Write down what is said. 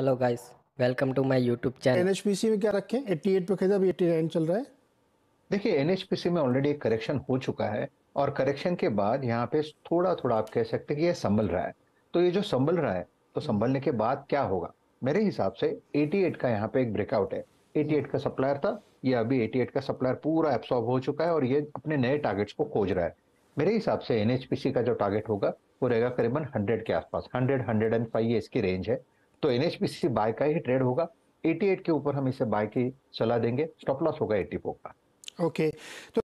Hello guys welcome to my YouTube channel NHPC में क्या रखें 88 पे खरीदा अभी 89 चल रहा है देखिए एनएचपीसी में ऑलरेडी एक करेक्शन हो चुका है और करेक्शन के बाद यहाँ पे थोड़ा थोड़ा आप कह सकते हैं कि ये संभल रहा है तो ये जो संभल रहा है तो संभलने के बाद क्या होगा मेरे हिसाब से 88 का यहाँ पे एक ब्रेकआउट है 88 का सप्लायर था ये अभी 88 का सप्लायर पूरा एब्सॉर्ब हो चुका है और ये अपने नए टारगेट्स को खोज रहा है मेरे हिसाब से एनएचपीसी का जो टारगेट होगा वो रहेगा करीबन 100 के आसपास 100 105 ये इसकी रेंज है तो एनएचपीसी बाय का ही ट्रेड होगा 88 के ऊपर हम इसे बाय की सलाह देंगे स्टॉप लॉस होगा 84 का ओके okay. तो